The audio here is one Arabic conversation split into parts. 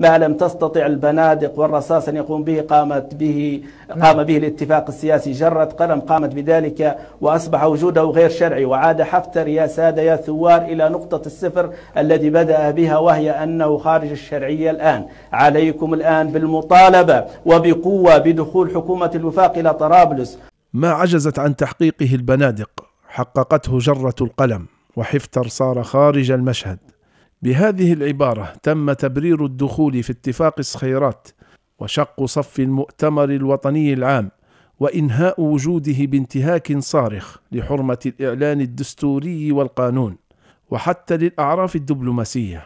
ما لم تستطع البنادق والرصاص أن يقوم به قامت به قام به الاتفاق السياسي جرة قلم قامت بذلك وأصبح وجوده غير شرعي وعاد حفتر يا سادة يا ثوار إلى نقطة الصفر الذي بدأ بها وهي أنه خارج الشرعية الآن عليكم الآن بالمطالبة وبقوة بدخول حكومة الوفاق إلى طرابلس ما عجزت عن تحقيقه البنادق حققته جرة القلم وحفتر صار خارج المشهد بهذه العبارة تم تبرير الدخول في اتفاق الصخيرات وشق صف المؤتمر الوطني العام وإنهاء وجوده بانتهاك صارخ لحرمة الإعلان الدستوري والقانون وحتى للأعراف الدبلوماسية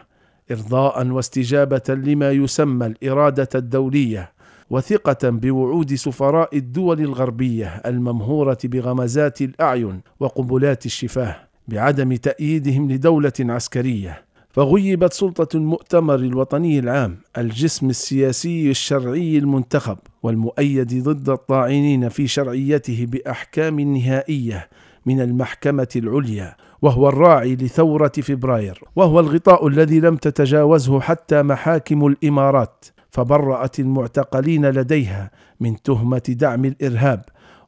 إرضاء واستجابة لما يسمى الإرادة الدولية وثقة بوعود سفراء الدول الغربية الممهورة بغمزات الأعين وقبلات الشفاه بعدم تأييدهم لدولة عسكرية فغيبت سلطة المؤتمر الوطني العام الجسم السياسي الشرعي المنتخب والمؤيد ضد الطاعنين في شرعيته بأحكام نهائية من المحكمة العليا وهو الراعي لثورة فبراير وهو الغطاء الذي لم تتجاوزه حتى محاكم الإمارات فبرأت المعتقلين لديها من تهمة دعم الإرهاب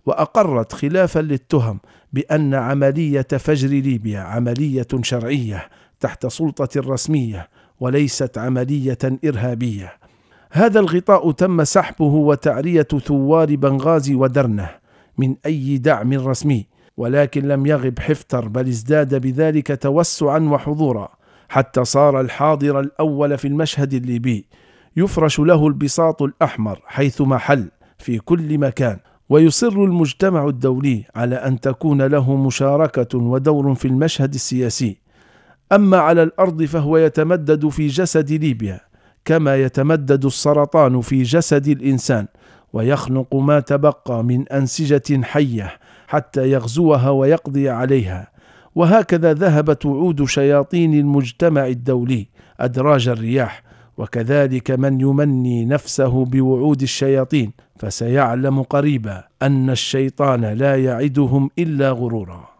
وأقرت خلافا للتهم بأن عملية فجر ليبيا عملية شرعية تحت سلطة رسمية وليست عملية إرهابية. هذا الغطاء تم سحبه وتعرية ثوار بنغازي ودرنه من أي دعم رسمي، ولكن لم يغب حفتر بل ازداد بذلك توسعا وحضورا، حتى صار الحاضر الأول في المشهد الليبي، يفرش له البساط الأحمر حيثما حل في كل مكان، ويصر المجتمع الدولي على أن تكون له مشاركة ودور في المشهد السياسي أما على الأرض فهو يتمدد في جسد ليبيا كما يتمدد السرطان في جسد الإنسان ويخنق ما تبقى من أنسجة حية حتى يغزوها ويقضي عليها وهكذا ذهبت وعود شياطين المجتمع الدولي أدراج الرياح وكذلك من يمني نفسه بوعود الشياطين فسيعلم قريبا أن الشيطان لا يعدهم إلا غرورا